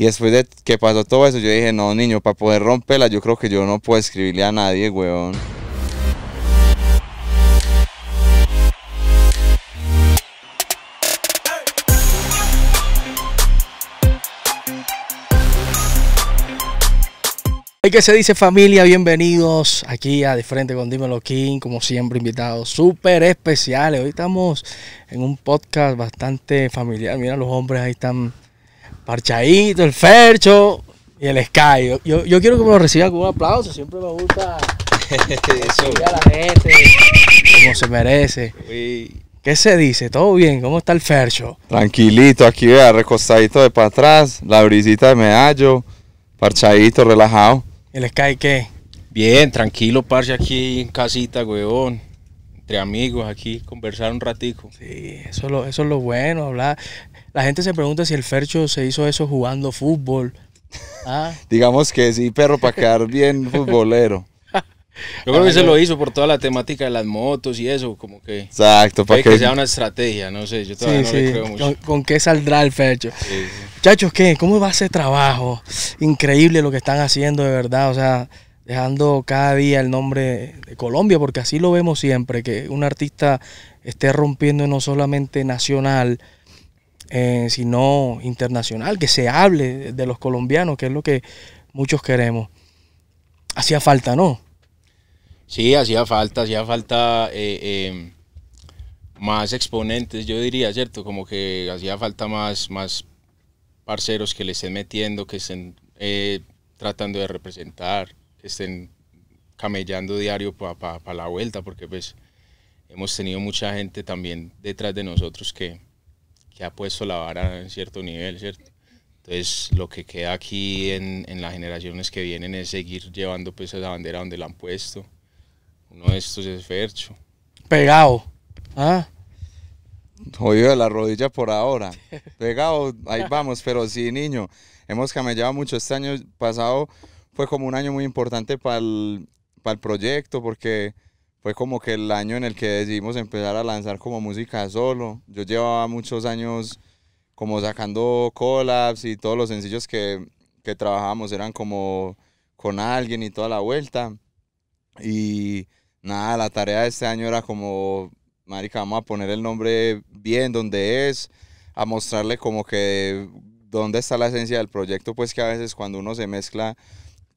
Y después de que pasó todo eso, yo dije, no, niño, para poder romperla, yo creo que yo no puedo escribirle a nadie, weón. ¿Qué se dice familia? Bienvenidos aquí a De Frente con Dímelo King, como siempre invitados súper especiales. Hoy estamos en un podcast bastante familiar. Mira los hombres ahí están Parchadito, el Fercho y el Sky. Yo, yo quiero que me lo reciban con un aplauso, siempre me gusta Eso. a la gente como se merece. ¿Qué se dice? ¿Todo bien? ¿Cómo está el Fercho? Tranquilito, aquí vea, recostadito de para atrás, la brisita de medallo, parchadito, relajado. ¿El Sky qué? Bien, tranquilo, parche. aquí en casita, huevón. Entre amigos, aquí, conversar un ratico. Sí, eso eso es lo bueno, hablar. La gente se pregunta si el Fercho se hizo eso jugando fútbol. Ah. Digamos que sí, perro para quedar bien futbolero. Yo creo que se lo hizo por toda la temática de las motos y eso, como que. Exacto, para que, sea una estrategia, no sé, yo todavía no creo mucho. ¿Con, qué saldrá el Fercho. Chachos, ¿qué? ¿Cómo va ese trabajo? Increíble lo que están haciendo, de verdad, o sea, dejando cada día el nombre de Colombia, porque así lo vemos siempre, que un artista esté rompiendo no solamente nacional, eh, sino internacional, que se hable de los colombianos, que es lo que muchos queremos. Hacía falta, ¿no? Sí, hacía falta, hacía falta eh, em, más exponentes, yo diría, ¿cierto? Como que hacía falta más, más parceros que le estén metiendo, que estén eh, tratando de representar, que estén camellando diario para la vuelta, porque pues hemos tenido mucha gente también detrás de nosotros que, que ha puesto la vara en cierto nivel, ¿cierto? Entonces, lo que queda aquí en, en las generaciones que vienen es seguir llevando pues esa bandera donde la han puesto. Uno de estos es Fercho. Pegado. ¿Ah? Jodido de la rodilla por ahora. Pegado, ahí vamos, pero sí, niño. Hemos camellado mucho. Este año pasado fue como un año muy importante para el, para el proyecto porque fue como que el año en el que decidimos empezar a lanzar como música solo. Yo llevaba muchos años como sacando collabs y todos los sencillos que, que trabajábamos eran como con alguien y toda la vuelta. Y nada, la tarea de este año era como, marica, vamos a poner el nombre bien donde es, a mostrarle como que dónde está la esencia del proyecto, pues que a veces cuando uno se mezcla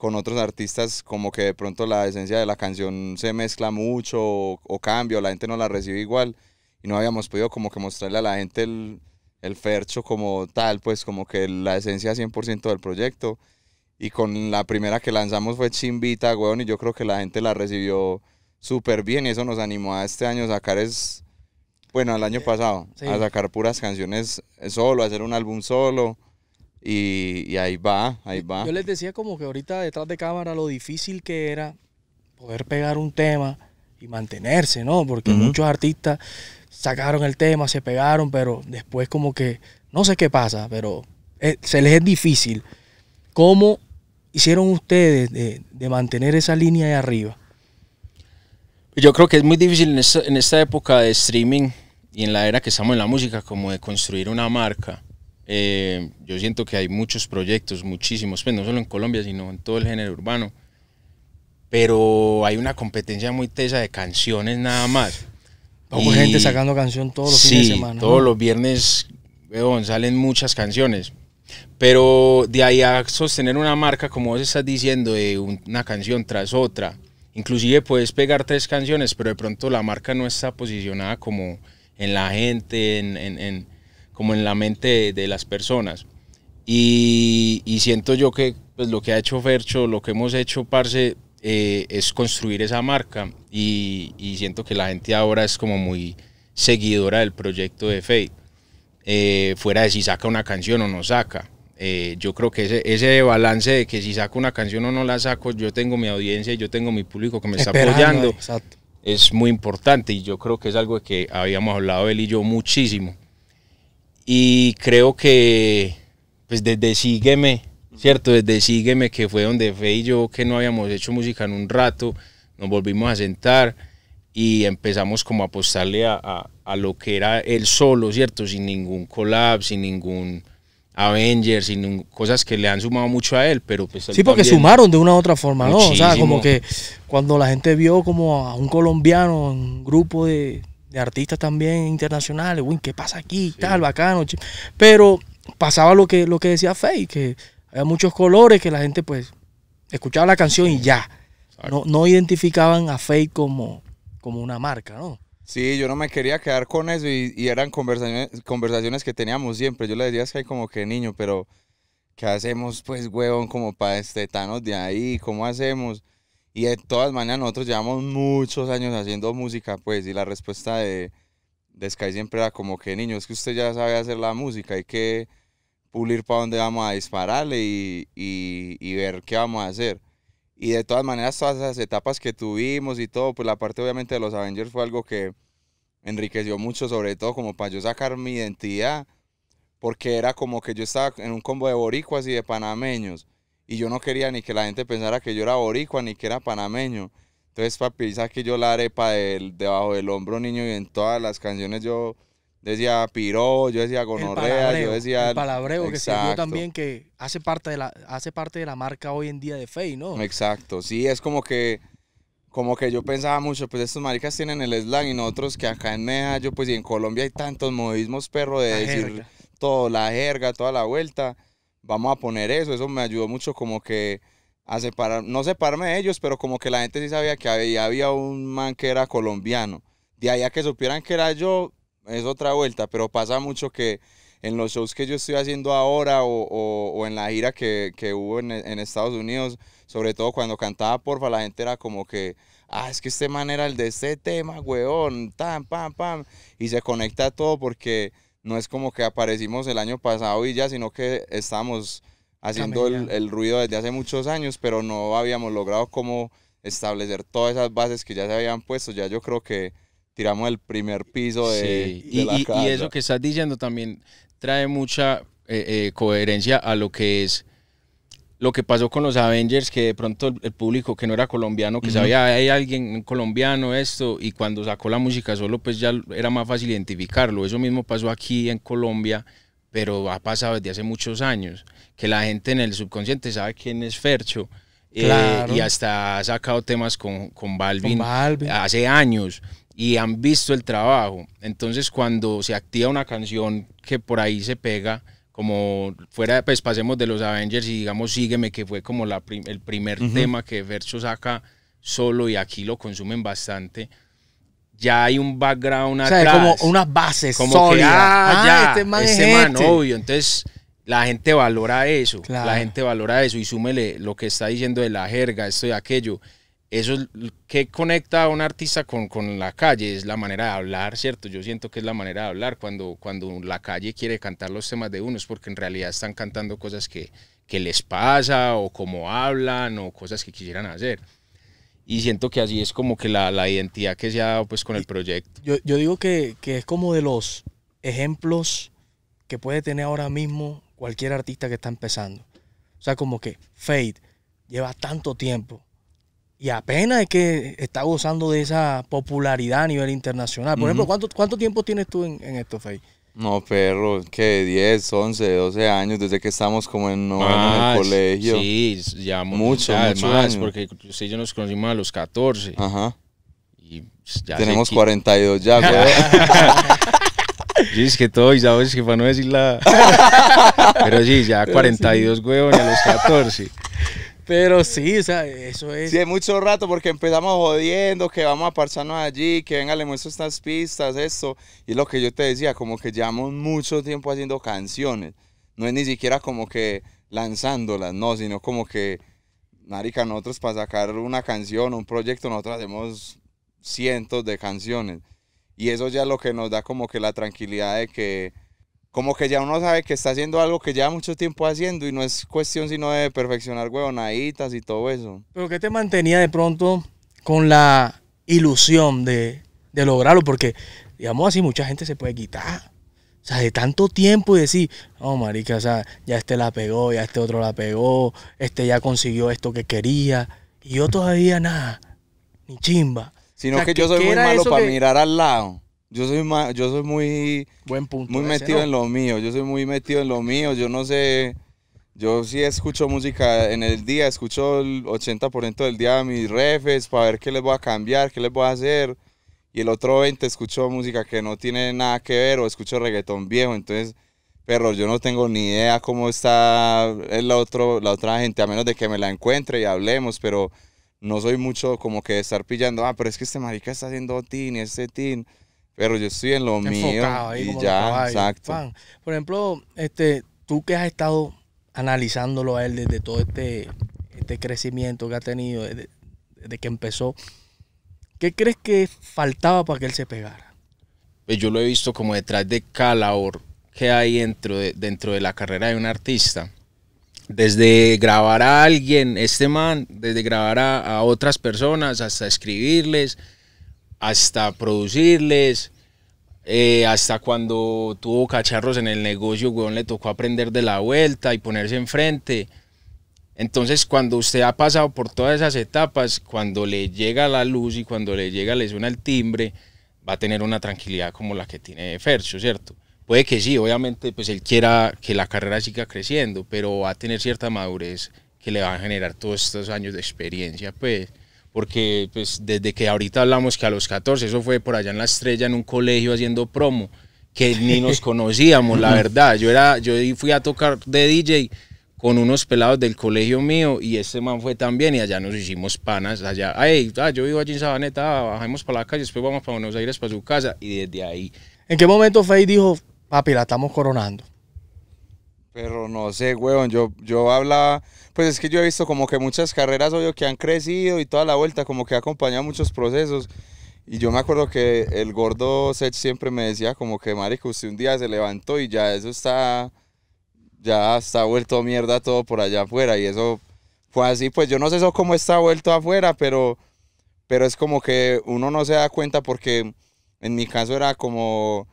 con otros artistas como que de pronto la esencia de la canción se mezcla mucho o, o cambia, la gente no la recibe igual y no habíamos podido como que mostrarle a la gente el, el fercho como tal, pues como que la esencia 100% del proyecto. Y con la primera que lanzamos fue Chimbita, weón, y yo creo que la gente la recibió súper bien y eso nos animó a este año sacar es, bueno, al año pasado, a sacar puras canciones solo, a hacer un álbum solo. Y, ahí va, ahí va. Yo les decía como que ahorita detrás de cámara lo difícil que era poder pegar un tema y mantenerse, ¿no? Porque muchos artistas sacaron el tema, se pegaron, pero después como que, no sé qué pasa, pero eh, se les es difícil. ¿Cómo hicieron ustedes de, de, mantener esa línea de arriba? Yo creo que es muy difícil en esta, en esta época de streaming y en la era que estamos en la música, como de construir una marca eh, yo siento que hay muchos proyectos, muchísimos, pues, no solo en Colombia, sino en todo el género urbano. Pero hay una competencia muy tesa de canciones nada más. Vamos gente sacando canción todos los fines de semana. Todos los viernes, salen muchas canciones. Pero de ahí a sostener una marca, como vos estás diciendo, de una canción tras otra. Inclusive puedes pegar tres canciones, pero de pronto la marca no está posicionada como en la gente, en como en la mente de, las personas. Y, siento yo que pues, lo que ha hecho Fercho, lo que hemos hecho, Parce, eh, es construir esa marca. Y, siento que la gente ahora es como muy seguidora del proyecto de Fade. Eh, fuera de si saca una canción o no saca. Eh, yo creo que ese, ese, balance de que si saco una canción o no la saco, yo tengo mi audiencia, yo tengo mi público que me está apoyando, es muy importante y yo creo que es algo que habíamos hablado él y yo muchísimo. Y creo que, pues desde Sígueme, ¿cierto? Desde Sígueme, que fue donde Fe y yo, que no habíamos hecho música en un rato, nos volvimos a sentar y empezamos como a apostarle a, lo que era él solo, ¿cierto? Sin ningún collab, sin ningún Avengers, sin cosas que le han sumado mucho a él, pero pues, Sí, porque sumaron de una u otra forma, ¿no? O sea, como que cuando la gente vio como a un colombiano en un grupo de de artistas también internacionales, uy, ¿qué pasa aquí? Tal, bacano. Pero pasaba lo que, lo que decía Faye, que había muchos colores que la gente pues escuchaba la canción y ya. No, identificaban a Faye como, como una marca, ¿no? Sí, yo no me quería quedar con eso y, eran conversaciones, que teníamos siempre. Yo le decía es que como que niño, pero ¿qué hacemos pues, huevón, como para este de ahí? ¿Cómo hacemos? Y de todas maneras, nosotros llevamos muchos años haciendo música, pues, y la respuesta de, de Sky siempre era como que, niño, es que usted ya sabe hacer la música, hay que pulir para dónde vamos a dispararle y, y, y, ver qué vamos a hacer. Y de todas maneras, todas esas etapas que tuvimos y todo, pues la parte obviamente de los Avengers fue algo que enriqueció mucho, sobre todo como para yo sacar mi identidad, porque era como que yo estaba en un combo de boricuas y de panameños y yo no quería ni que la gente pensara que yo era boricua ni que era panameño. Entonces, papi, que yo la arepa del, debajo del hombro, niño, y en todas las canciones yo decía piro, yo decía gonorrea, yo decía... El palabreo exacto. que sirvió también que hace parte, de la, hace parte de la marca hoy en día de Fey, ¿no? Exacto, sí, es como que como que yo pensaba mucho, pues estos maricas tienen el slang y nosotros que acá en yo pues y en Colombia hay tantos modismos, perro, de decir toda todo, la jerga, toda la vuelta vamos a poner eso. Eso me ayudó mucho como que a separar, no separarme de ellos, pero como que la gente sí sabía que había, había un man que era colombiano. De allá que supieran que era yo, es otra vuelta, pero pasa mucho que en los shows que yo estoy haciendo ahora o, o, en la gira que, hubo en, en, Estados Unidos, sobre todo cuando cantaba Porfa, la gente era como que, ah, es que este man era el de este tema, weón, tan, pam, pam, y se conecta todo porque no es como que aparecimos el año pasado y ya, sino que estamos haciendo el, ruido desde hace muchos años, pero no habíamos logrado como establecer todas esas bases que ya se habían puesto. Ya yo creo que tiramos el primer piso de, y, eso que estás diciendo también trae mucha eh, eh, coherencia a lo que es lo que pasó con los Avengers, que de pronto el, público que no era colombiano, que sabía, hay alguien colombiano, esto, y cuando sacó la música solo, pues ya era más fácil identificarlo. Eso mismo pasó aquí en Colombia, pero ha pasado desde hace muchos años, que la gente en el subconsciente sabe quién es Fercho. Eh, y hasta ha sacado temas con, con Balvin hace años y han visto el trabajo. Entonces cuando se activa una canción que por ahí se pega, como fuera, pues pasemos de los Avengers y digamos Sígueme, que fue como la el primer tema que Verso saca solo y aquí lo consumen bastante. Ya hay un background o sea, atrás. como unas bases como Que, ah, ah, este man, este este. obvio. Entonces, la gente valora eso. La gente valora eso y súmele lo que está diciendo de la jerga, esto y aquello eso es que conecta a un artista con, la calle, es la manera de hablar, ¿cierto? Yo siento que es la manera de hablar cuando, cuando la calle quiere cantar los temas de uno, es porque en realidad están cantando cosas que, les pasa o cómo hablan o cosas que quisieran hacer. Y siento que así es como que la, la identidad que se ha pues con el proyecto. Yo, digo que, que es como de los ejemplos que puede tener ahora mismo cualquier artista que está empezando. O sea, como que Fade lleva tanto tiempo y apenas es que está gozando de esa popularidad a nivel internacional. Por ejemplo, ¿cuánto, ¿cuánto tiempo tienes tú en, en esto, Faye? No, perro, que 10, 11, 12 años, desde que estamos como en, no, en el colegio. Sí, ya mucho, más, porque yo, yo nos conocimos a los 14. Ajá. Y pues, ya Tenemos 42 ya, güey. sí, que todo, y sabes pues, que para no decir la... Pero sí, ya 42, sí. güey, a los 14. Pero sí, o sea, eso es. Sí, es mucho rato porque empezamos jodiendo, que vamos a parcharnos allí, que venga, le muestro estas pistas, esto. Y lo que yo te decía, como que llevamos mucho tiempo haciendo canciones. No es ni siquiera como que lanzándolas, no, sino como que, marica, nosotros para sacar una canción, un proyecto, nosotros hacemos cientos de canciones. Y eso ya es lo que nos da como que la tranquilidad de que como que ya uno sabe que está haciendo algo que ya mucho tiempo haciendo y no es cuestión sino de perfeccionar huevonaditas y todo eso. Pero que te mantenía de pronto con la ilusión de, de lograrlo? Porque, digamos así, mucha gente se puede quitar. O sea, de tanto tiempo y decir, oh, marica, o sea, ya este la pegó, ya este otro la pegó, este ya consiguió esto que quería, y yo todavía nada, ni chimba. Sino que, yo soy muy malo para mirar al lado. Yo soy, yo soy muy, Buen muy ¿eh? metido en lo mío, yo soy muy metido en lo mío, yo no sé, yo sí escucho música en el día, escucho el 80% del día mis refes para ver qué les voy a cambiar, qué les voy a hacer. Y el otro 20% escucho música que no tiene nada que ver o escucho reggaetón viejo. Entonces, pero yo no tengo ni idea cómo está el otro, la otra gente, a menos de que me la encuentre y hablemos, pero no soy mucho como que estar pillando, ah, pero es que este marica está haciendo tin y este tin. Pero yo estoy en lo mío y ya, exacto. Por ejemplo, este, tú que has estado analizándolo a él desde todo este, este crecimiento que ha tenido, desde, que empezó, ¿qué crees que faltaba para que él se pegara? Pues yo lo he visto como detrás de cada labor que hay dentro de, dentro de la carrera de un artista. Desde grabar a alguien, este man, desde grabar a otras personas hasta escribirles, hasta producirles. Eh, hasta cuando tuvo cacharros en el negocio, le tocó aprender de la vuelta y ponerse enfrente. Entonces, cuando usted ha pasado por todas esas etapas, cuando le llega la luz y cuando le llega, le suena el timbre, va a tener una tranquilidad como la que tiene Fercio, ¿cierto? Puede que sí, obviamente, pues él quiera que la carrera siga creciendo, pero va a tener cierta madurez que le va a generar todos estos años de experiencia, pues porque pues, desde que ahorita hablamos que a los 14, eso fue por allá en la estrella, en un colegio haciendo promo, que ni nos conocíamos, la verdad. Yo, era, yo fui a tocar de DJ con unos pelados del colegio mío y este man fue también y allá nos hicimos panas, allá, ay, ah, yo vivo allí en Sabaneta, ah, bajemos para la calle, después vamos para Buenos Aires, para su casa y desde ahí. ¿En qué momento Faye dijo, papi, la estamos coronando? Pero no sé, weón, yo, yo hablaba pues es que yo he visto como que muchas carreras, obvio, que han crecido y toda la vuelta, como que ha acompañado muchos procesos. Y yo me acuerdo que el gordo Seth siempre me decía como que, marico, usted un día se levantó y ya eso está, ya está vuelto mierda todo por allá afuera. Y eso fue así, pues yo no sé cómo está vuelto afuera, pero, pero es como que uno no se da cuenta porque en mi caso era como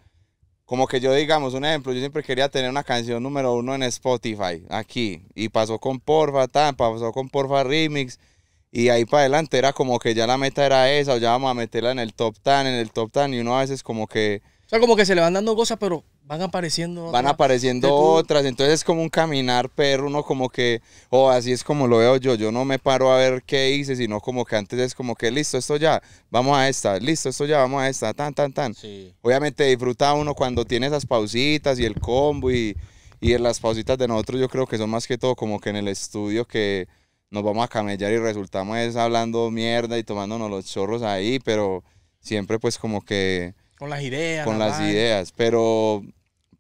como que yo digamos, un ejemplo, yo siempre quería tener una canción número uno en Spotify, aquí, y pasó con Porfa, tan, pasó con Porfa Remix, y ahí para adelante era como que ya la meta era esa, o ya vamos a meterla en el top tan, en el top tan, y uno a veces como que... O sea, como que se le van dando cosas, pero van apareciendo otras. Van apareciendo otras, entonces es como un caminar perro, uno como que, o oh, así es como lo veo yo, yo no me paro a ver qué hice, sino como que antes es como que listo, esto ya, vamos a esta, listo, esto ya, vamos a esta, tan, tan, tan. Sí. Obviamente disfruta uno cuando tiene esas pausitas y el combo y, y las pausitas de nosotros yo creo que son más que todo como que en el estudio que nos vamos a camellar y resultamos es hablando mierda y tomándonos los chorros ahí, pero siempre pues como que... Con las ideas. Con las ideas, pero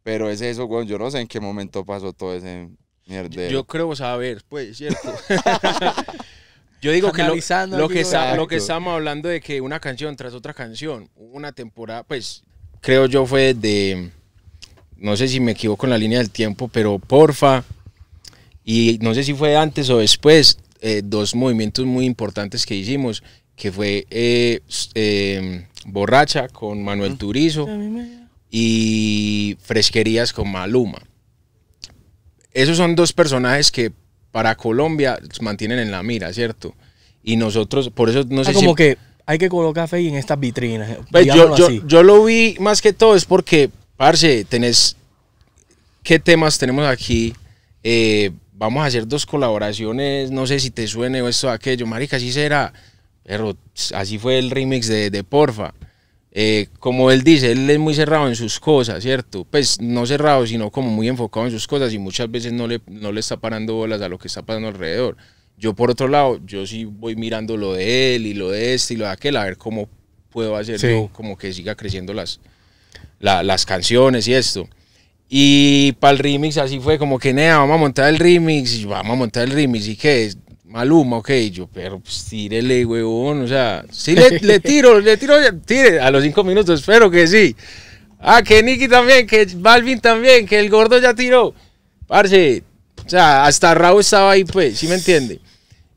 pero es eso, weón. Yo no sé en qué momento pasó todo ese mierdero. Yo creo saber, pues, ¿cierto? Yo digo que lo, que está, lo que estamos hablando de que una canción tras otra canción, una temporada, pues creo yo fue de, no sé si me equivoco en la línea del tiempo, pero porfa, y no sé si fue antes o después, eh, dos movimientos muy importantes que hicimos, que fue eh, eh, Borracha con Manuel Turizo y Fresquerías con Maluma. Esos son dos personajes que para Colombia mantienen en la mira, ¿cierto? Y nosotros, por eso no ah, sé como que hay que colocar fe en estas vitrinas. Eh, pues yo, lo vi más que todo es porque, parce, tenés... ¿Qué temas tenemos aquí? Eh, vamos a hacer dos colaboraciones, no sé si te suene o esto o aquello, marica, así será, pero así fue el remix de, de Porfa, eh, como él dice, él es muy cerrado en sus cosas, ¿cierto? Pues no cerrado, sino como muy enfocado en sus cosas y muchas veces no le, no le está parando bolas a lo que está pasando alrededor. Yo por otro lado, yo sí voy mirando lo de él y lo de este y lo de aquel, a ver cómo puedo hacer como que siga creciendo las, las canciones y esto. Y para el remix así fue como que, nea, vamos a montar el remix, vamos a montar el remix y que Maluma, ok, yo, pero pues tírele, huevón, o sea, si le, tiro, le tiro, tire, a los cinco minutos, espero que sí. Ah, que Nicky también, que Balvin también, que el gordo ya tiró. Parce, o sea, hasta Raúl estaba ahí, pues, ¿sí me entiende?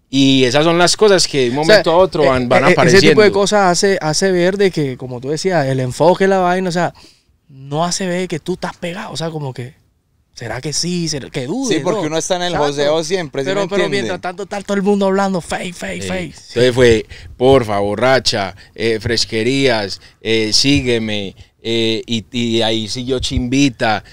Y esas son las cosas que de un momento a otro van, e, a e, apareciendo. Ese tipo de cosas hace, hace ver de que, como tú decías, el enfoque, la vaina, o sea, no hace ver que tú estás pegado, o sea, como que ¿Será que sí? que dude? Sí, porque uno está en el José joseo siempre. pero, pero mientras tanto está todo el mundo hablando fey, fey, eh, Entonces fue, por favor, Racha eh, fresquerías, eh, sígueme. Eh, y, y, ahí siguió Chimbita.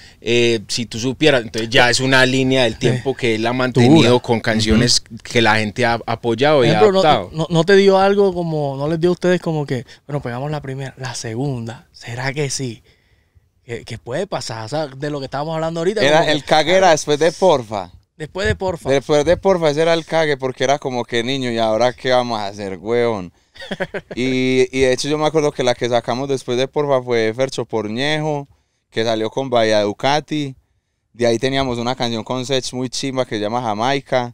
si tú supieras, entonces ya es una línea del tiempo que él ha mantenido con canciones que la gente ha apoyado y ha No, no, te dio algo como, no les dio a ustedes como que, bueno, pegamos la primera, la segunda, ¿será que sí? ¿Qué puede pasar, de lo que estábamos hablando ahorita. Era el cague era después de porfa. Después de porfa. Después de porfa, ese era el cague, porque era como que niño, ¿y ahora qué vamos a hacer, weón? y, y, de hecho yo me acuerdo que la que sacamos después de porfa fue Fercho Porñejo, que salió con Bahía Ducati. De ahí teníamos una canción con Sech muy chimba que se llama Jamaica,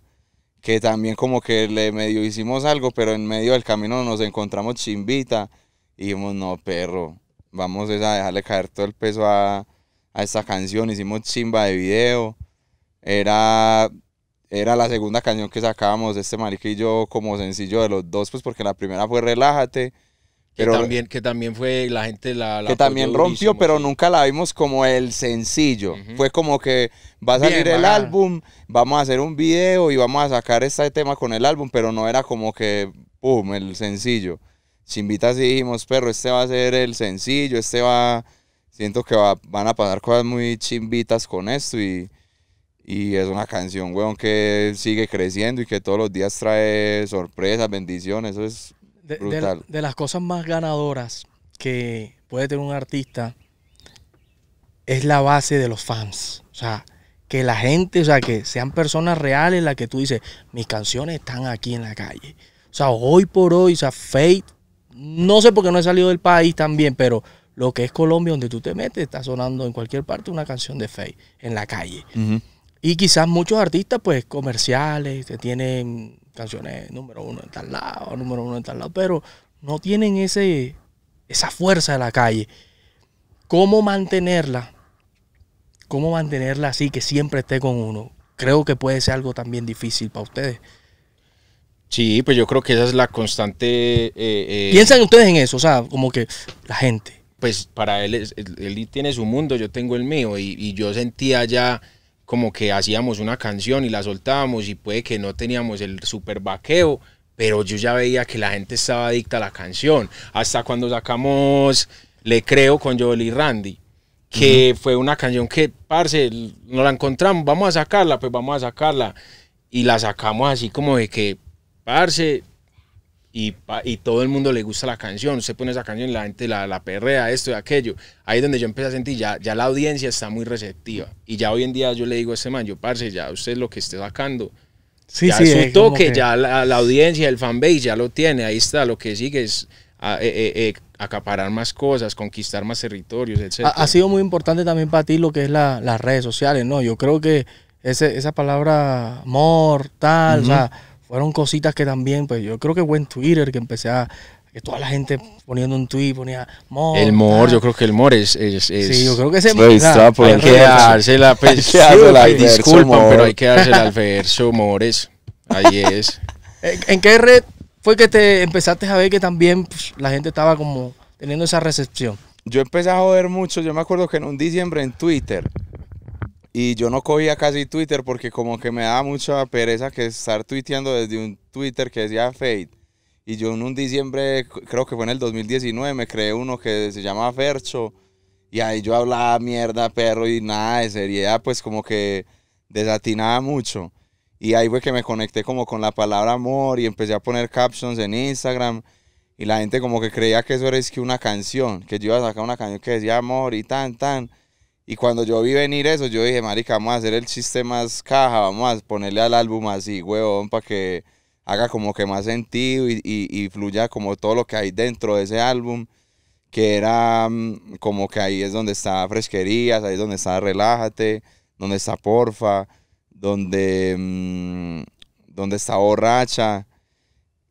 que también como que le medio hicimos algo, pero en medio del camino nos encontramos chimbita. Y dijimos, no, perro, vamos a dejarle caer todo el peso a, a esta canción, hicimos chimba de video, era, era la segunda canción que sacábamos, este mariquillo como sencillo de los dos, pues porque la primera fue Relájate, que, también, que también fue la gente la, que también rompió pero nunca la vimos como el sencillo fue como que va a salir el álbum vamos a hacer un video y vamos a sacar este tema con el álbum pero no era como que pum el sencillo chimbitas y dijimos, perro, este va a ser el sencillo, este va, siento que van a pasar cosas muy chimbitas con esto y, es una canción, weón, que sigue creciendo y que todos los días trae sorpresas, bendiciones, eso es de, De, las cosas más ganadoras que puede tener un artista es la base de los fans, o sea, que la gente, o sea, que sean personas reales las que tú dices, mis canciones están aquí en la calle. O sea, hoy por hoy, o sea, Fate no sé por qué no he salido del país también, pero lo que es Colombia, donde tú te metes, está sonando en cualquier parte una canción de fe en la calle. Y quizás muchos artistas, pues comerciales, que tienen canciones número uno en tal lado, número uno en tal lado, pero no tienen ese, esa fuerza de la calle. ¿Cómo mantenerla? ¿Cómo mantenerla así que siempre esté con uno? Creo que puede ser algo también difícil para ustedes. Sí, pues yo creo que esa es la constante. Eh, eh, ¿Piensan ustedes en eso? O sea, como que la gente. Pues para él, él, tiene su mundo, yo tengo el mío. Y, yo sentía ya como que hacíamos una canción y la soltábamos y puede que no teníamos el super vaqueo, pero yo ya veía que la gente estaba adicta a la canción. Hasta cuando sacamos Le Creo con Joel y Randy, que fue una canción que, parce, no la encontramos, vamos a sacarla, pues vamos a sacarla. Y la sacamos así como de que parse y, todo el mundo le gusta la canción. Usted pone esa canción y la gente la, perrea, esto y aquello. Ahí es donde yo empecé a sentir, ya, ya la audiencia está muy receptiva. Y ya hoy en día yo le digo a ese man, yo, parce, ya usted lo que esté sacando, sí, ya su toque, ya la, audiencia, el fanbase ya lo tiene. Ahí está, lo que sigue es eh, eh, eh, acaparar más cosas, conquistar más territorios, etc. Ha, sido muy importante también para ti lo que es la, las redes sociales, ¿no? Yo creo que ese, esa palabra mortal, o sea, fueron cositas que también, pues yo creo que fue en Twitter que empecé a, que toda la gente poniendo un tweet ponía El mor, ah". yo creo que el mor es. es, sí, yo creo que ese mor. Hay que dársela, pues. Disculpa, pero hay que dársela al verso, mores. Ahí es. ¿En, qué red fue que te empezaste a ver que también pues, la gente estaba como teniendo esa recepción? Yo empecé a joder mucho. Yo me acuerdo que en un diciembre en Twitter y yo no cogía casi Twitter porque como que me daba mucha pereza que estar tuiteando desde un Twitter que decía Fade. Y yo en un diciembre, creo que fue en el 2019, me creé uno que se llama Fercho. Y ahí yo hablaba mierda, perro, y nada de seriedad, pues como que desatinaba mucho. Y ahí fue que me conecté como con la palabra amor y empecé a poner captions en Instagram. Y la gente como que creía que eso era es que una canción, que yo iba a sacar una canción que decía amor y tan, tan. Y cuando yo vi venir eso, yo dije, marica, vamos a hacer el chiste más caja, vamos a ponerle al álbum así, huevón, para que haga como que más sentido y, fluya como todo lo que hay dentro de ese álbum, que era mm, como que ahí es donde está Fresquerías, ahí es donde está Relájate, donde está Porfa, donde, mm, donde está Borracha.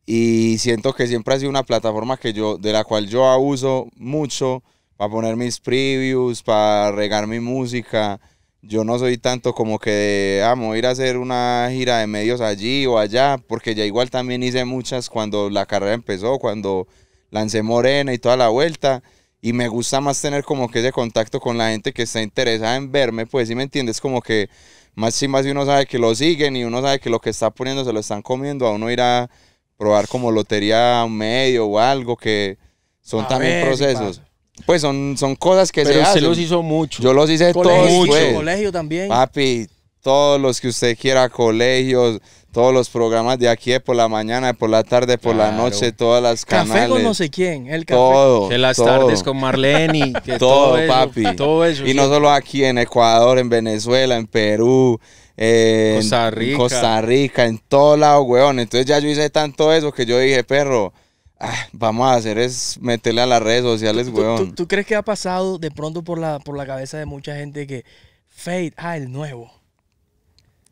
Y siento que siempre ha sido una plataforma que yo, de la cual yo abuso mucho para poner mis previews, para regar mi música. Yo no soy tanto como que amo ah, ir a hacer una gira de medios allí o allá, porque ya igual también hice muchas cuando la carrera empezó, cuando lancé Morena y toda la vuelta. Y me gusta más tener como que ese contacto con la gente que está interesada en verme, pues si ¿sí me entiendes, como que más si más si uno sabe que lo siguen y uno sabe que lo que está poniendo se lo están comiendo, a uno ir a probar como lotería un medio o algo que son también procesos. Pues son, cosas que se hacen. los hizo mucho. Yo los hice todo. todos. Pues. Colegio también. Papi, todos los que usted quiera, colegios, todos los programas de aquí, por la mañana, por la tarde, por la noche, todas las canales. Café con no sé quién, el café. Todo, que las tardes con Marlene. Que todo, papi. Todo eso. Y no solo aquí, en Ecuador, en Venezuela, en Perú, en Costa Rica, Costa Rica, en todo lado, weón. Entonces ya yo hice tanto eso que yo dije, perro Ah, vamos a hacer es meterle a las redes sociales, ¿Tú, weón. Tú, crees que ha pasado de pronto por la, por la cabeza de mucha gente que Fade, ah, el nuevo?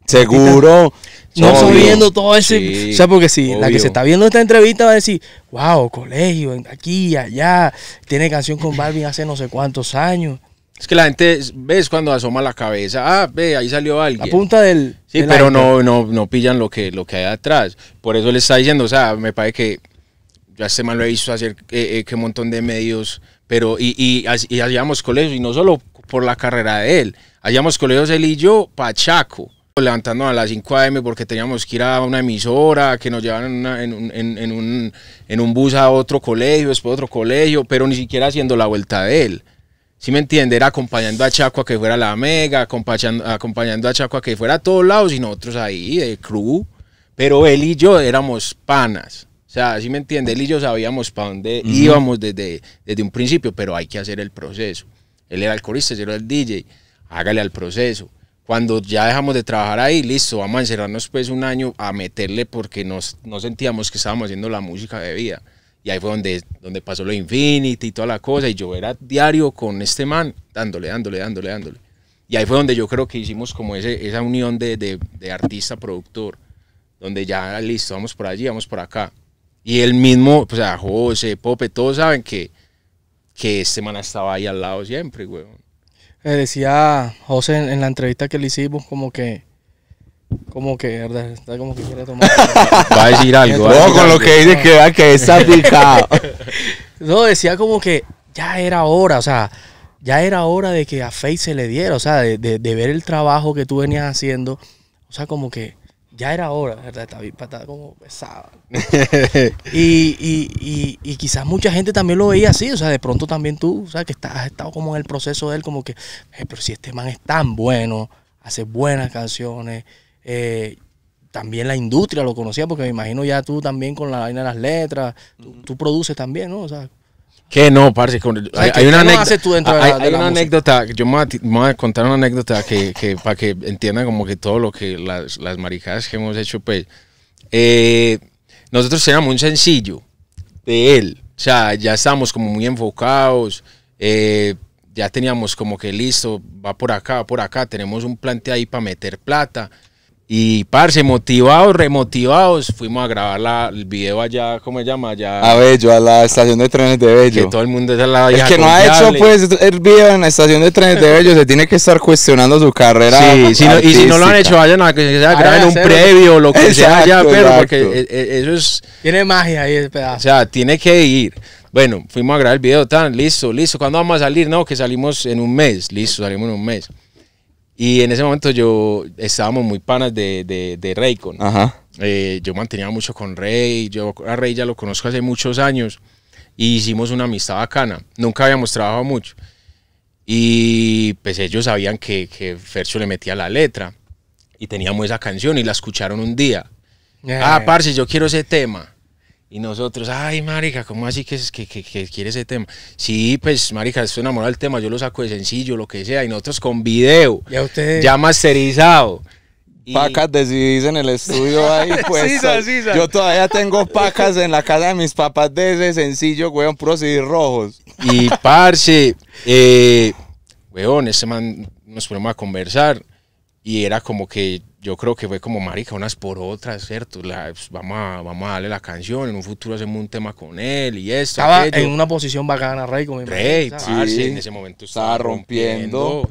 Seguro. No estoy subiendo todo ese. o sea, porque si la que se está viendo esta entrevista va a decir, wow, colegio, aquí, allá, tiene canción con Balvin hace no sé cuántos años. Es que la gente, ves cuando asoma la cabeza, ah, ve, ahí salió alguien. a punta del. Sí, pero no, no, no pillan lo que, lo que hay atrás. Por eso le está diciendo, o sea, me parece que ya este man lo he visto hacer eh, eh, que montón de medios, pero y, y, colegios, y no solo por la carrera de él, hallamos colegios él y yo, Chaco, levantando a las 5 a.m. porque teníamos que ir a una emisora, que nos llevaban en, un, bus a otro colegio, después a otro colegio, pero ni siquiera haciendo la vuelta de él. si me entiende? Era acompañando a Chaco a que fuera a la mega, acompañando, acompañando a Chaco a que fuera a todos lados y nosotros ahí de crew. Pero él y yo éramos panas. O sea, si me entiende, él y yo sabíamos para dónde íbamos desde, desde un principio, pero hay que hacer el proceso. Él era el corista, yo era el DJ, hágale al proceso. Cuando ya dejamos de trabajar ahí, listo, vamos a encerrarnos pues un año a meterle porque nos, no sentíamos que estábamos haciendo la música de vida. Y ahí fue donde, donde pasó lo Infinity y toda la cosa. Y yo era diario con este man, dándole, dándole, dándole, dándole. Y ahí fue donde yo creo que hicimos como esa unión de, de artista-productor, donde ya listo, vamos por allí, vamos por acá. Y él mismo, o pues, sea, José, Pope, todos saben que, que este man estaba ahí al lado siempre, güey. le decía José en, la entrevista que le hicimos, como que. Como que, verdad, está como que quiere tomar. va a decir algo. No, con lo que dice que que está picado. no, decía como que ya era hora, o sea, ya era hora de que a Face se le diera, o sea, de ver el trabajo que tú venías haciendo. O sea, como que ya era hora, ¿verdad? como pesada. y, quizás mucha gente también lo veía así, o sea, de pronto también tú, o sea, que estás, has estado como en el proceso de él, como que, pero si este man es tan bueno, hace buenas canciones, eh, también la industria lo conocía, porque me imagino ya tú también con la vaina de las letras, tú, produces también, ¿no? O sea, que no, parce. hay, una, anécdota, Yo me voy, a, contar una anécdota que, para que entiendan como que todo lo que las, las maricadas que hemos hecho, pues. Eh, nosotros éramos un sencillo de él. O sea, ya estábamos como muy enfocados. Eh, ya teníamos como que listo, va por acá, va por acá. Tenemos un plante ahí para meter plata. Y parce, motivados, remotivados, fuimos a grabar la, el video allá, ¿cómo se llama? Allá, a Bello, a la estación de trenes de Bello. Que todo el mundo es la El que no ha hecho pues el video en la estación de trenes de Bello se tiene que estar cuestionando su carrera. Sí, y si no lo han hecho, vayan a que sea, graben un previo, lo que sea allá, pero porque e, e, eso es. Tiene magia ahí ese pedazo. O sea, tiene que ir. Bueno, fuimos a grabar el video, tan, listo, listo. ¿Cuándo vamos a salir? No, que salimos en un mes, listo, salimos en un mes. Y en ese momento yo estábamos muy panas de, de, Raycon. Eh, yo mantenía mucho con Rey, yo a Rey ya lo conozco hace muchos años y hicimos una amistad bacana. Nunca habíamos trabajado mucho. Y pues ellos sabían que, que Fercho le metía la letra y teníamos esa canción y la escucharon un día. Eh. Ah, parce, yo quiero ese tema. Y nosotros, ay, marica, ¿cómo así que, que, quiere ese tema? Sí, pues, marica, estoy enamorado del tema, yo lo saco de sencillo, lo que sea, y nosotros con video, ya, ustedes? ya masterizado. Pacas decidís en el estudio ahí pues. yo todavía tengo pacas en la casa de mis papás de ese sencillo, weón, pros y rojos. Y parce, eh, weón, este man nos ponemos a conversar y era como que yo creo que fue como marica, unas por otras, ¿cierto? La, pues, vamos, a, vamos a darle la canción, en un futuro hacemos un tema con él y eso. Estaba en una posición bacana, Rey, con mi sí, sí, en ah, ese momento estaba, rompiendo,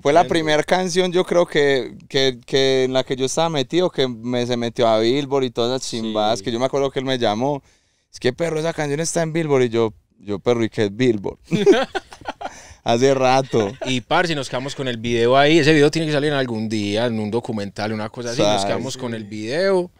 Fue la primera canción, yo creo que, que, que, en la que yo estaba metido, que me se metió a Billboard y todas las chimbas, que yo me acuerdo que él me llamó. Es que perro, esa canción está en Billboard y yo, yo perro, ¿y qué es Billboard? hace rato. Y par, si nos quedamos con el video ahí, ese video tiene que salir en algún día, en un documental, una cosa así. Nos quedamos con el video,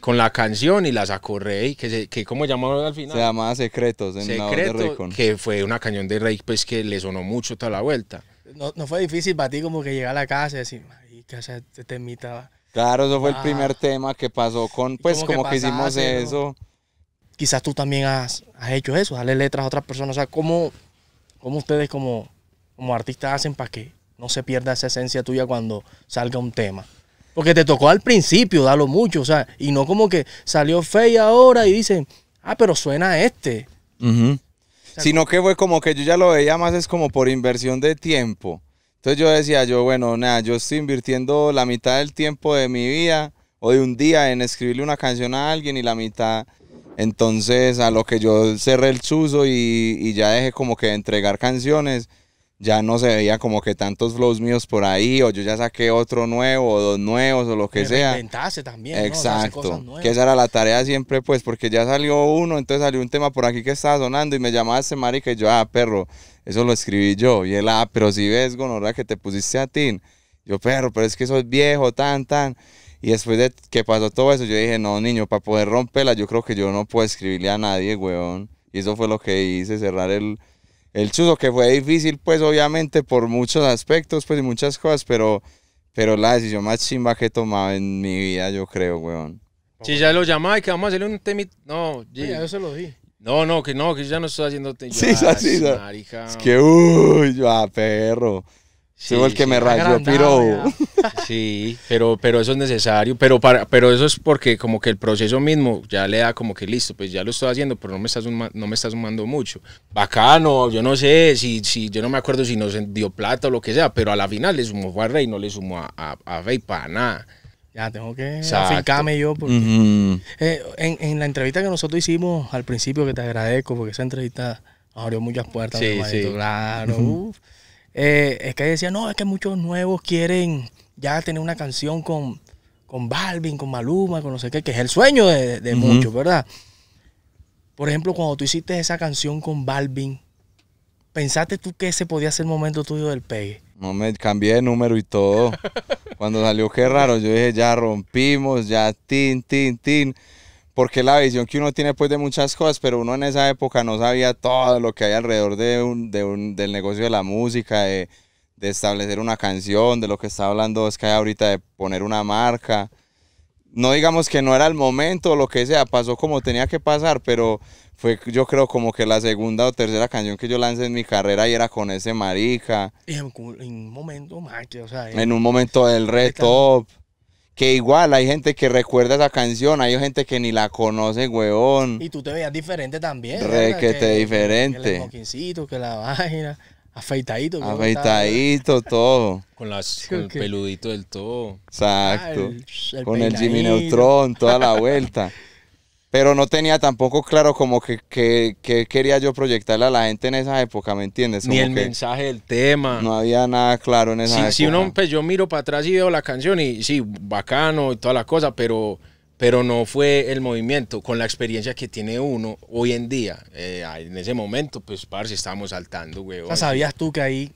con la canción y la sacó Rey, que, se, que como llamaba al final. Se llamaba Secretos, en Secreto, que fue una cañón de Rey, pues que le sonó mucho toda la vuelta. No, fue difícil para ti como que llegar a la casa y decir, ay, que se te temita. Claro, eso fue el ah. primer tema que pasó con, pues como, que, hicimos eso. Quizás tú también has, hecho eso, darle letras a otras personas. O sea, ¿cómo, cómo ustedes como como artistas hacen para que no se pierda esa esencia tuya cuando salga un tema. Porque te tocó al principio, dalo mucho, o sea, y no como que salió Fey ahora y dicen, ah, pero suena este. Sino que fue como que yo ya lo veía más es como por inversión de tiempo. Entonces yo decía, yo, bueno, nada, yo estoy invirtiendo la mitad del tiempo de mi vida o de un día en escribirle una canción a alguien y la mitad. Entonces a lo que yo cerré el chuzo y, ya dejé como que entregar canciones ya no se veía como que tantos flows míos por ahí, o yo ya saqué otro nuevo, o dos nuevos, o lo que sea. también. Exacto. que esa era la tarea siempre, pues, porque ya salió uno, entonces salió un tema por aquí que estaba sonando y me llamaba ese marica y yo, ah, perro, eso lo escribí yo. Y él, ah, pero si ves, gonorra, que te pusiste a ti. Yo, perro, pero es que es viejo, tan, tan. Y después de que pasó todo eso, yo dije, no, niño, para poder romperla, yo creo que yo no puedo escribirle a nadie, weón. Y eso fue lo que hice, cerrar el, el chuzo que fue difícil, pues obviamente por muchos aspectos, pues y muchas cosas, pero, pero la decisión más chimba que he tomado en mi vida, yo creo, weón. Si ya lo llamaba y que vamos a hacerle un temit, no, ya yo se lo di. No, no, que no, que ya no estoy haciendo temit. Sí, sí, sí. Es que uy, va, ah, perro. Sí, el que me rayó, pero Sí, pero, pero eso es necesario. Pero, para, pero eso es porque como que el proceso mismo ya le da como que listo, pues ya lo estoy haciendo, pero no me estás no me estás sumando mucho. Bacano, yo no sé, si, si yo no me acuerdo si nos dio plata o lo que sea, pero a la final le sumó a Rey, no le sumó a, a, Rey para nada. Ya tengo que afincarme yo. Porque, eh, en, en la entrevista que nosotros hicimos al principio, que te agradezco, porque esa entrevista abrió muchas puertas. Sí, sí. Claro. Eh, es que decía, no, es que muchos nuevos quieren ya tener una canción con, con Balvin, con Maluma, con no sé qué, que es el sueño de, muchos, ¿verdad? Por ejemplo, cuando tú hiciste esa canción con Balvin, ¿pensaste tú que ese podía ser el momento tuyo del pegue? No, me cambié de número y todo. cuando salió, qué raro, yo dije, ya rompimos, ya tin, tin, tin porque la visión que uno tiene pues de muchas cosas, pero uno en esa época no sabía todo lo que hay alrededor de del negocio de la música, de, establecer una canción, de lo que está hablando Sky ahorita, de poner una marca. No digamos que no era el momento lo que sea, pasó como tenía que pasar, pero fue yo creo como que la segunda o tercera canción que yo lancé en mi carrera y era con ese marica. En, un momento, man, o sea, en, eh, un momento del red top que igual hay gente que recuerda esa canción, hay gente que ni la conoce, weón. Y tú te veías diferente también. Re que, te diferente. Que, el que la vaina, afeitadito. Afeitadito, todo. Con, las, el peludito del todo. Exacto. Ah, con el Jimmy Neutron, toda la vuelta. pero no tenía tampoco claro como que, quería yo proyectarle a la gente en esa época, ¿me entiendes? Ni el mensaje del tema. No había nada claro en esa época. Si uno, pues yo miro para atrás y veo la canción y sí, bacano y toda la cosa, pero, pero no fue el movimiento con la experiencia que tiene uno hoy en día. Eh, en ese momento, pues, si estábamos saltando, güey. ¿sabías tú que ahí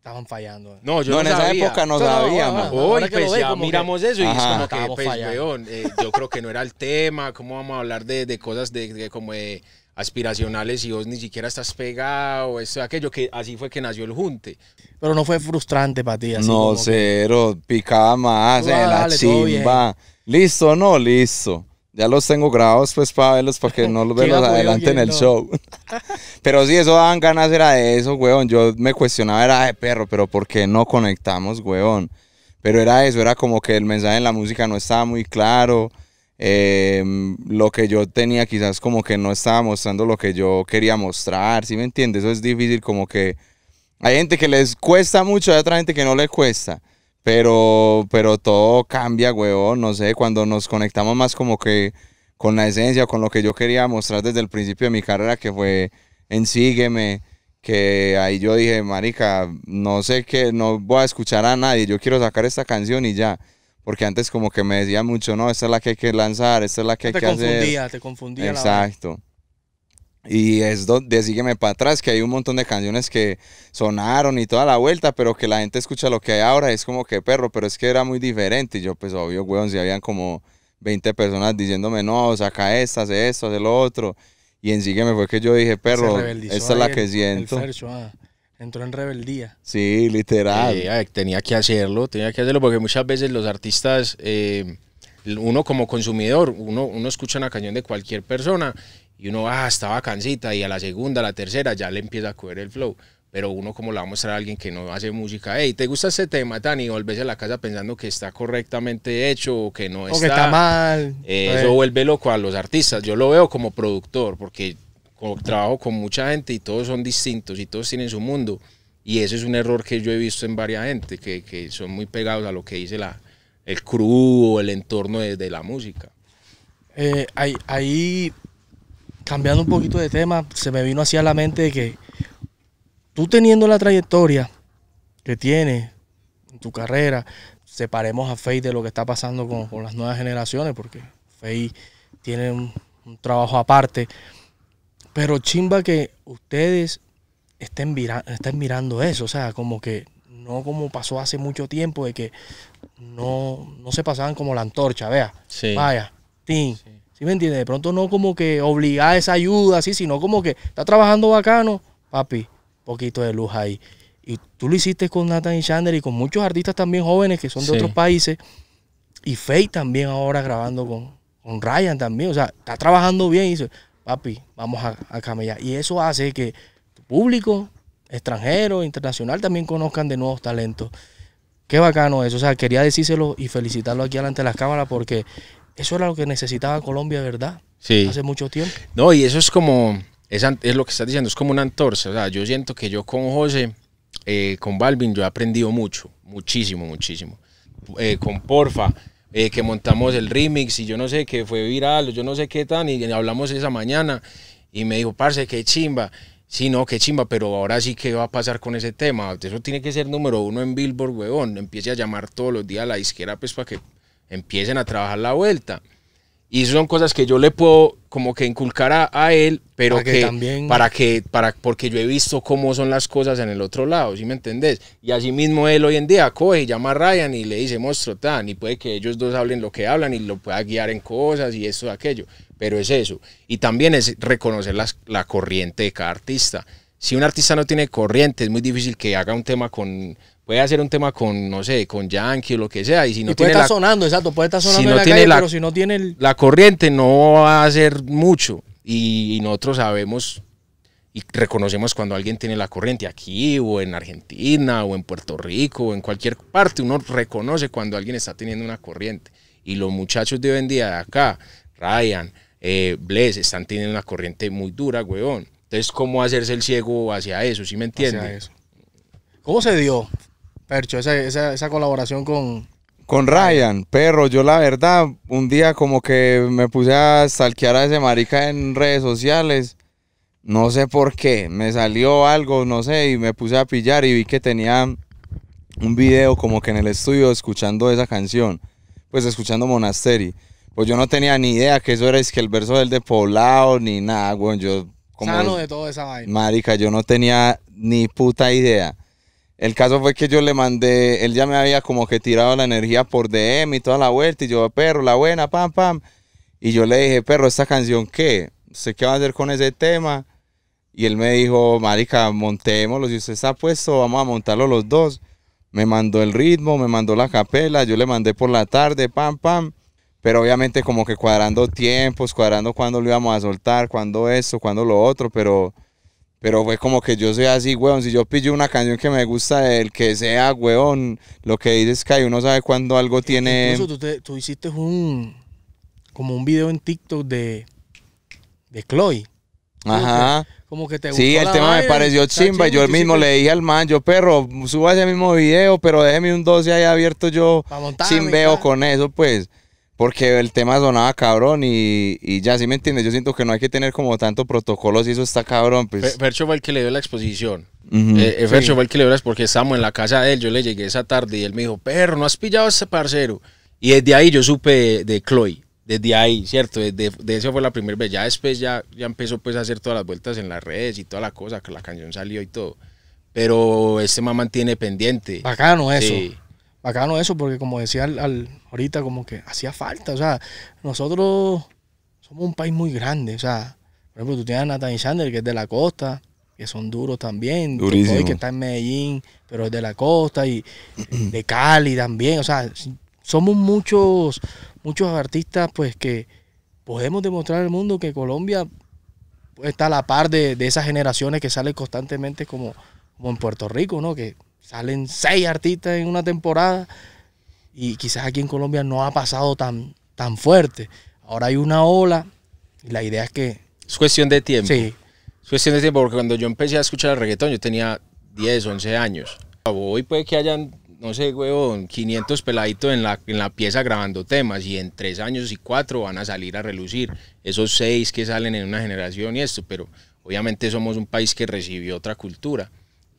estaban fallando. No, yo no, no en esa época no, sabíamos. Hoy pues, miramos eso y es como que, pues, eh, yo creo que no era el tema, cómo vamos a hablar de, cosas de, como aspiracionales y vos ni siquiera estás pegado, eso, aquello, que así fue que nació el Junte. Pero no fue frustrante para ti. Así no, cero, picaba más, en eh, la chimba. Listo, no, listo. Ya los tengo grabados pues para verlos, para que no los vean adelante en el show. pero sí, eso daban ganas era de eso, weón. Yo me cuestionaba, era de perro, pero ¿por qué no conectamos, weón? Pero era eso, era como que el mensaje en la música no estaba muy claro. Em, lo que yo tenía quizás como que no estaba mostrando lo que yo quería mostrar, ¿sí me entiendes? Eso es difícil como que hay gente que les cuesta mucho, hay otra gente que no le cuesta. Pero, pero todo cambia, weón. No sé, cuando nos conectamos más como que con la esencia, con lo que yo quería mostrar desde el principio de mi carrera, que fue en Sígueme, que ahí yo dije, marica, no sé qué, no voy a escuchar a nadie, yo quiero sacar esta canción y ya. Porque antes como que me decía mucho, no, esta es la que hay que lanzar, esta es la que hay que hacer. Te confundía, te confundía. Exacto. Y es donde sígueme para atrás, que hay un montón de canciones que sonaron y toda la vuelta, pero que la gente escucha lo que hay ahora, es como que perro, pero es que era muy diferente. Y yo, pues obvio, weón, si habían como 20 personas diciéndome, no, saca esta, hace esto, hace lo otro. Y en sígueme fue que yo dije, perro, esta es la que siento. Ah, entró en rebeldía. Sí, literal. Eh, tenía que hacerlo, tenía que hacerlo, porque muchas veces los artistas. Eh, uno como consumidor, uno, uno escucha una canción de cualquier persona y uno, ah, está vacancita, y a la segunda, a la tercera, ya le empieza a coger el flow. Pero uno, como le va a mostrar a alguien que no hace música, hey, ¿te gusta ese tema, y Volvés a la casa pensando que está correctamente hecho o que no está. O que está mal. eso pues. vuelve loco a los artistas. Yo lo veo como productor, porque trabajo con mucha gente y todos son distintos y todos tienen su mundo. Y ese es un error que yo he visto en varias gente, que, son muy pegados a lo que dice la, el crew o el entorno de, la música. Eh, ahí cambiando un poquito de tema, se me vino hacia la mente de que tú teniendo la trayectoria que tienes en tu carrera, separemos a Faye de lo que está pasando con, las nuevas generaciones, porque Faye tiene un, trabajo aparte. Pero chimba que ustedes estén, mirando eso, o sea, como que no como pasó hace mucho tiempo de que no, no se pasaban como la antorcha, vea, vaya, Tim. ¿Sí me entiendes? De pronto no como que obligar esa ayuda, así, sino como que está trabajando bacano, papi, poquito de luz ahí. Y tú lo hiciste con Nathan y Chandler y con muchos artistas también jóvenes que son de otros países. Y Faye también ahora grabando con, Ryan también. O sea, está trabajando bien y dice, papi, vamos a, a camellar. Y eso hace que tu público extranjero, internacional, también conozcan de nuevos talentos. Qué bacano eso. O sea, quería decírselo y felicitarlo aquí delante de las cámaras porque eso era lo que necesitaba Colombia, ¿verdad? Sí. Hace mucho tiempo. No, y eso es como, es, es lo que estás diciendo, es como una antorcha. O sea, yo siento que yo con José, eh, con Balvin, yo he aprendido mucho, muchísimo, muchísimo. Eh, con Porfa, eh, que montamos el remix y yo no sé qué fue viral, yo no sé qué tan, y hablamos esa mañana y me dijo, parce, qué chimba. Sí, no, qué chimba, pero ahora sí ¿qué va a pasar con ese tema. Eso tiene que ser número uno en Billboard, weón. Empiece a llamar todos los días a la izquierda, pues para que empiecen a trabajar la vuelta. Y son cosas que yo le puedo como que inculcar a, él, pero que, también... para que, para, porque yo he visto cómo son las cosas en el otro lado, ¿sí me entendés? Y así mismo él hoy en día coge y llama a Ryan y le dice, monstruo, tan, y puede que ellos dos hablen lo que hablan y lo pueda guiar en cosas y esto, aquello, pero es eso. Y también es reconocer la corriente de cada artista. Si un artista no tiene corriente, es muy difícil que haga un tema con puede hacer un tema con, no sé, con Yankee o lo que sea. Y si no puede estar sonando, exacto, puede estar sonando si no tiene pero si no tiene La corriente no va a hacer mucho. Y, nosotros sabemos y reconocemos cuando alguien tiene la corriente aquí, o en Argentina, o en Puerto Rico, o en cualquier parte. Uno reconoce cuando alguien está teniendo una corriente. Y los muchachos de hoy en día de acá, Ryan, eh, Bless, están teniendo una corriente muy dura, weón. Entonces, ¿cómo hacerse el ciego hacia eso? ¿Sí me entiendes? ¿Cómo se dio? Percho, esa, colaboración con, con Ryan, perro, yo la verdad, un día como que me puse a stalkear a ese marica en redes sociales. No sé por qué, me salió algo, no sé, y me puse a pillar y vi que tenía un video como que en el estudio escuchando esa canción, pues escuchando Monasteri. Pues yo no tenía ni idea que eso era, es que el verso del de Poblado ni nada, güey, yo Sano de toda esa vaina. Marica, yo no tenía ni puta idea. El caso fue que yo le mandé, él ya me había como que tirado la energía por DM y toda la vuelta, y yo, perro, la buena, pam, pam. Y yo le dije, perro, ¿esta canción qué? ¿Se qué va a hacer con ese tema? Y él me dijo, marica, montémoslo, si usted está puesto, vamos a montarlo los dos. Me mandó el ritmo, me mandó la capela, yo le mandé por la tarde, pam, pam. Pero obviamente como que cuadrando tiempos, cuadrando cuándo lo íbamos a soltar, cuándo eso, cuándo lo otro, pero pero fue como que yo sea así, weón. Si yo pillo una canción que me gusta del que sea, weón, lo que dices que hay uno sabe cuando algo tiene. Incluso tú, hiciste un. como un video en TikTok de. de Chloe. Ajá. Como que, te gustó Sí, el tema me pareció chimba. Yo mismo le dije al man, yo perro, suba ese mismo video, pero déjeme un 12 ahí abierto yo. Montar, veo con eso, pues porque el tema sonaba cabrón y, ya, si me entiendes? Yo siento que no hay que tener como tanto protocolo si eso está cabrón. Pues. Fercho fue el que le dio la exposición. Eh, eh, Fercho fue el que le dio la porque estábamos en la casa de él, yo le llegué esa tarde y él me dijo, perro, ¿no has pillado a ese parcero? Y desde ahí yo supe de, Chloe, desde ahí, ¿cierto? Desde, de eso fue la primera vez, ya después ya, ya empezó pues a hacer todas las vueltas en las redes y toda la cosa, que la canción salió y todo. Pero este mamá tiene pendiente. Bacano eso. Sí bacano eso, porque como decía al, ahorita, como que hacía falta. O sea, nosotros somos un país muy grande. O sea, por ejemplo, tú tienes a Nathan Sander, que es de la costa, que son duros también. Que está en Medellín, pero es de la costa y de Cali también. O sea, somos muchos, muchos artistas, pues que podemos demostrar al mundo que Colombia está a la par de, esas generaciones que salen constantemente como, en Puerto Rico, ¿no? Que salen seis artistas en una temporada y quizás aquí en Colombia no ha pasado tan, tan fuerte. Ahora hay una ola y la idea es que... Es cuestión de tiempo. Sí. Es cuestión de tiempo porque cuando yo empecé a escuchar el reggaetón yo tenía 10, 11 años. Hoy puede que hayan, no sé, huevón, 500 peladitos en la, en la pieza grabando temas y en tres años y cuatro van a salir a relucir esos seis que salen en una generación y esto, pero obviamente somos un país que recibió otra cultura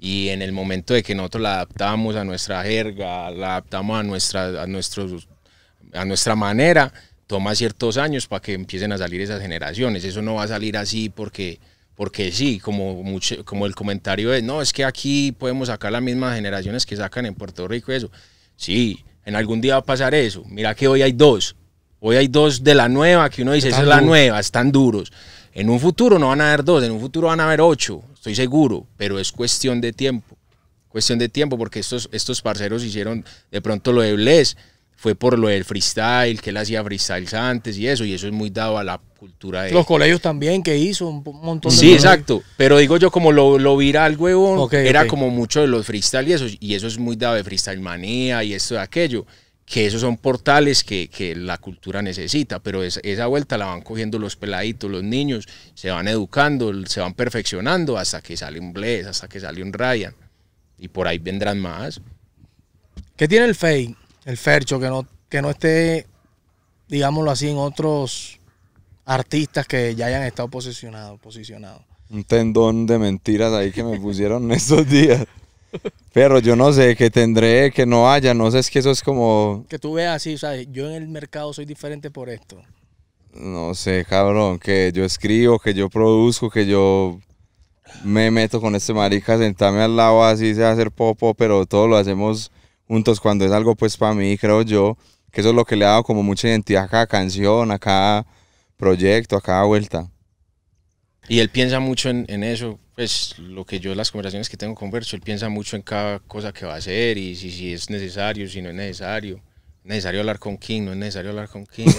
y en el momento de que nosotros la adaptamos a nuestra jerga, la adaptamos a nuestra, a nuestros, a nuestra manera, toma ciertos años para que empiecen a salir esas generaciones. Eso no va a salir así porque, porque sí, como, mucho, como el comentario es, no, es que aquí podemos sacar las mismas generaciones que sacan en Puerto Rico, eso. Sí, en algún día va a pasar eso. Mira que hoy hay dos. Hoy hay dos de la nueva que uno dice, esa es la nueva, están duros. En un futuro no van a haber dos, en un futuro van a haber ocho, estoy seguro, pero es cuestión de tiempo. Cuestión de tiempo, porque estos, estos parceros hicieron de pronto lo de Bless, fue por lo del freestyle, que él hacía freestyle antes y eso, y eso es muy dado a la cultura de... Los colegios también que hizo, un montón de... Sí, exacto, pero digo yo como lo, lo viral, huevón, era como mucho de los freestyle y eso, y eso es muy dado de freestyle manía y esto de aquello que esos son portales que, la cultura necesita, pero esa vuelta la van cogiendo los peladitos, los niños, se van educando, se van perfeccionando hasta que sale un Blaze, hasta que sale un Ryan, y por ahí vendrán más. ¿Qué tiene el Fey, el Fercho, que no, que no esté, digámoslo así, en otros artistas que ya hayan estado posicionados? Posicionado? Un tendón de mentiras ahí que me pusieron esos días. Pero yo no sé, que tendré, que no haya, no sé, es que eso es como... Que tú veas así, o sea, yo en el mercado soy diferente por esto. No sé, cabrón, que yo escribo, que yo produzco, que yo me meto con este marica, sentarme al lado así, se va a hacer popo, pero todo lo hacemos juntos cuando es algo pues para mí, creo yo, que eso es lo que le ha dado como mucha identidad a cada canción, a cada proyecto, a cada vuelta. Y él piensa mucho en, eso, pues lo que yo, las conversaciones que tengo con Bercho, él piensa mucho en cada cosa que va a hacer y si, es necesario, si no es necesario necesario hablar con King, no es necesario hablar con King.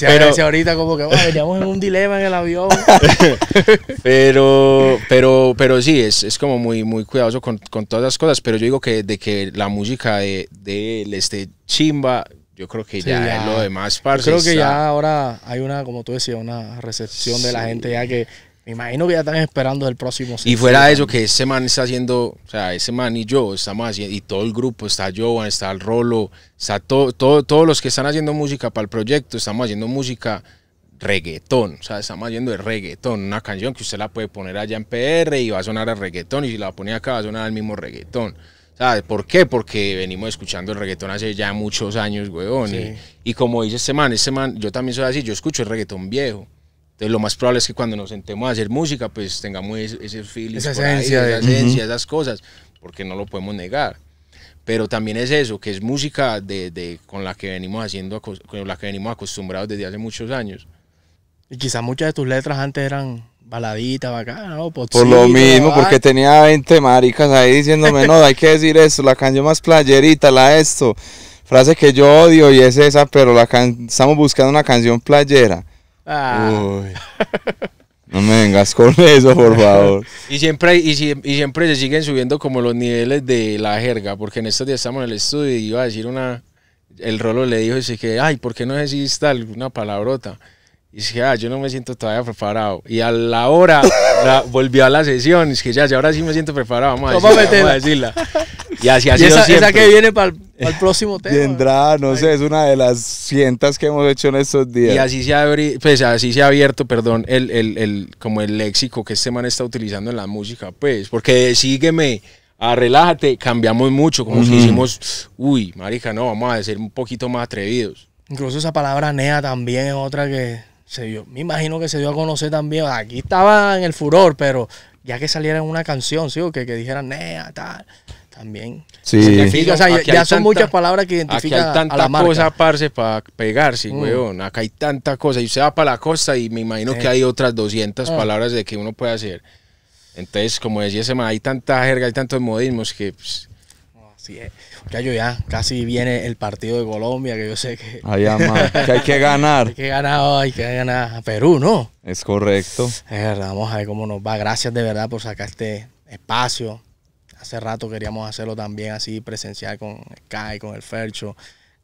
pero, ahorita como que veníamos en un dilema en el avión. pero, pero, sí, es, es como muy, muy cuidadoso con, todas las cosas. Pero yo digo que de que la música de, de él chimba, yo creo que ya, es lo demás, parce. Yo creo que ya ahora hay una, como tú decías, una recepción de la gente ya que me imagino que ya están esperando el próximo. Y fuera de eso, que ese man está haciendo, o sea, ese man y yo estamos haciendo, y todo el grupo, está Joan está el Rolo, está todo, todos los que están haciendo música para el proyecto, estamos haciendo música reggaetón, o sea, estamos haciendo de reggaetón, una canción que usted la puede poner allá en PR y va a sonar a reggaetón, y si la pone acá va a sonar al mismo reggaetón. ¿Por qué? Porque venimos escuchando el reggaetón hace ya muchos años, weón. Y, como dice este man, este man, yo también soy así, yo escucho el reggaetón viejo. Entonces lo más probable es que cuando nos sentemos a hacer música, pues tengamos ese, feeling, esa esencia, esas cosas, porque no lo podemos negar. Pero también es eso, que es música con la que venimos haciendo, con la que venimos acostumbrados desde hace muchos años. Y quizás muchas de tus letras antes eran baladita bacana, ¿no? Por lo mismo, porque tenía 20 maricas ahí diciéndome, no, hay que decir esto, la canción más playerita, la esto. Frase que yo odio y es esa, pero la can estamos buscando una canción playera. Ah. No me vengas con eso, por favor. y, siempre, y, siempre se siguen subiendo como los niveles de la jerga, porque en estos días estamos en el estudio y iba a decir una... El rolo le dijo, dice que, ay, ¿por qué no decís alguna Una palabrota. Y dije, ah, yo no me siento todavía preparado. Y a la hora volvió a la sesión. Y que ya, ya, ahora sí me siento preparado. Vamos a, decirla, vamos a decirla. Y así ha esa, esa que viene para el próximo tema. Vendrá, no sé, es una de las cientas que hemos hecho en estos días. Y así se ha, pues, así se ha abierto, perdón, el, el, el, como el léxico que este man está utilizando en la música. Pues, porque sígueme a ah, relájate, cambiamos mucho. Como si hicimos, uy, marica, no, vamos a ser un poquito más atrevidos. Incluso esa palabra nea también es otra que me imagino que se dio a conocer también. Aquí estaba en el furor, pero ya que saliera una canción, ¿sí? O que, que dijeran, nea, tal también. Sí. ya son muchas palabras que identifican hay la cosa, parce, para pegarse, weón. Mm. Acá hay tanta cosa. Y usted va para la costa y me imagino que eh. hay otras 200 ah. palabras de que uno puede hacer. Entonces, como decía ese man, hay tanta jerga, hay tantos modismos que... Pues, Así es yo ya casi viene el partido de Colombia, que yo sé que. hay que ganar. hay que ganar, hay que ganar a Perú, ¿no? Es correcto. Es vamos a ver cómo nos va. Gracias de verdad por sacar este espacio. Hace rato queríamos hacerlo también así, presencial con Sky, con el Fercho.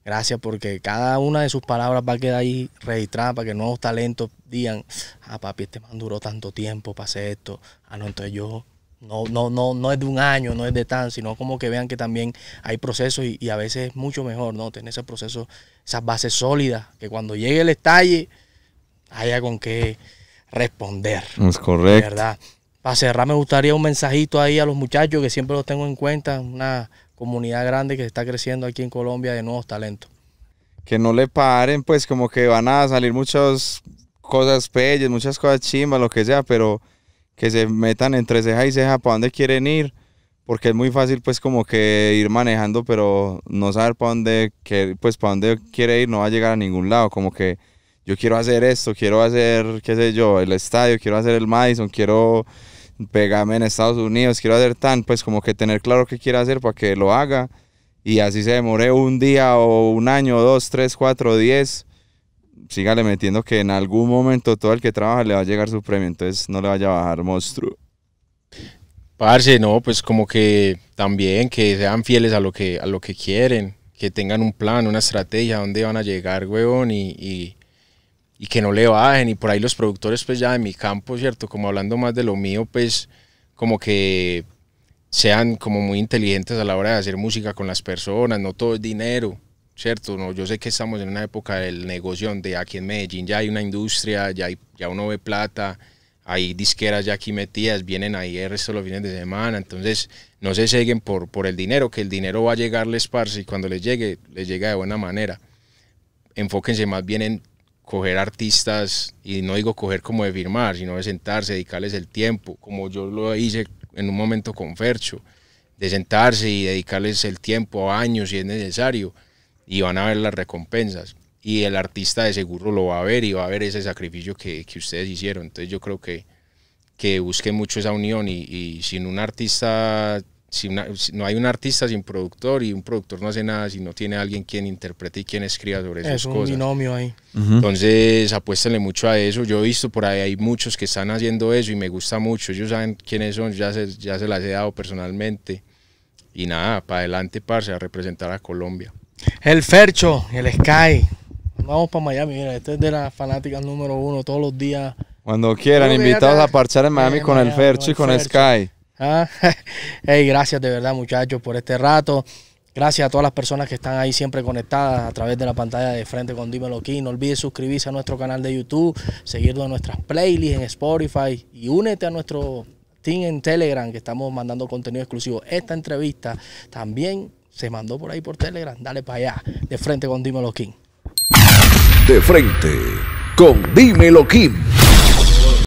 Gracias porque cada una de sus palabras va a quedar ahí registrada para que nuevos talentos digan, ah, papi, este man duró tanto tiempo para hacer esto. Ah, no, entonces yo no, no, no, no es de un año, no es de tan, sino como que vean que también hay procesos y, a veces es mucho mejor, ¿no? Tener ese proceso, esas bases sólidas, que cuando llegue el estalle haya con qué responder. Es correcto. ¿Verdad? Para cerrar, me gustaría un mensajito ahí a los muchachos que siempre los tengo en cuenta, una comunidad grande que se está creciendo aquí en Colombia de nuevos talentos. Que no le paren, pues como que van a salir muchas cosas bellas, muchas cosas chimas, lo que sea, pero que se metan entre ceja y ceja para dónde quieren ir, porque es muy fácil pues como que ir manejando, pero no saber para dónde, que, pues para dónde quiere ir no va a llegar a ningún lado, como que yo quiero hacer esto, quiero hacer, qué sé yo, el estadio, quiero hacer el Madison, quiero pegarme en Estados Unidos, quiero hacer tan, pues como que tener claro qué quiere hacer para que lo haga y así se demore un día o un año, dos, tres, cuatro, diez sígale metiendo que en algún momento todo el que trabaja le va a llegar su premio, entonces no le vaya a bajar monstruo. Parce, no, pues como que también que sean fieles a lo que, a lo que quieren, que tengan un plan, una estrategia, dónde van a llegar, weón, y, y, y, que no le bajen. Y por ahí los productores, pues ya de mi campo, ¿cierto? Como hablando más de lo mío, pues como que sean como muy inteligentes a la hora de hacer música con las personas, no todo es dinero. ¿cierto? No, yo sé que estamos en una época del negocio donde aquí en Medellín ya hay una industria, ya, hay, ya uno ve plata, hay disqueras ya aquí metidas, vienen ahí el resto de los fines de semana, entonces no se seguen por, por el dinero, que el dinero va a llegarles, parce, y cuando les llegue, les llega de buena manera. Enfóquense más bien en coger artistas, y no digo coger como de firmar, sino de sentarse, dedicarles el tiempo, como yo lo hice en un momento con Fercho, de sentarse y dedicarles el tiempo, años si es necesario, y van a ver las recompensas. Y el artista de seguro lo va a ver y va a ver ese sacrificio que, que ustedes hicieron. Entonces yo creo que, que busque mucho esa unión y, y sin un artista, sin no hay un artista sin productor y un productor no hace nada si no tiene alguien quien interprete y quien escriba sobre es esas un binomio ahí. Entonces apuéstenle mucho a eso. Yo he visto por ahí, hay muchos que están haciendo eso y me gusta mucho. Ellos saben quiénes son, ya se, ya se las he dado personalmente. Y nada, para adelante, para a representar a Colombia. El Fercho, el Sky. Vamos para Miami, mira, este es de la fanáticas número uno todos los días. Cuando quieran, invitados a parchar en Miami, eh, con, el Fercho, y con el Sky. Ah, hey, gracias de verdad muchachos por este rato. Gracias a todas las personas que están ahí siempre conectadas a través de la pantalla de frente con Dímelo King No olvides suscribirse a nuestro canal de YouTube, seguirnos en nuestras playlists en Spotify y únete a nuestro team en Telegram que estamos mandando contenido exclusivo. Esta entrevista también se mandó por ahí por Telegram, dale para allá, de frente con Dímelo Kim. De frente con Dímelo Kim.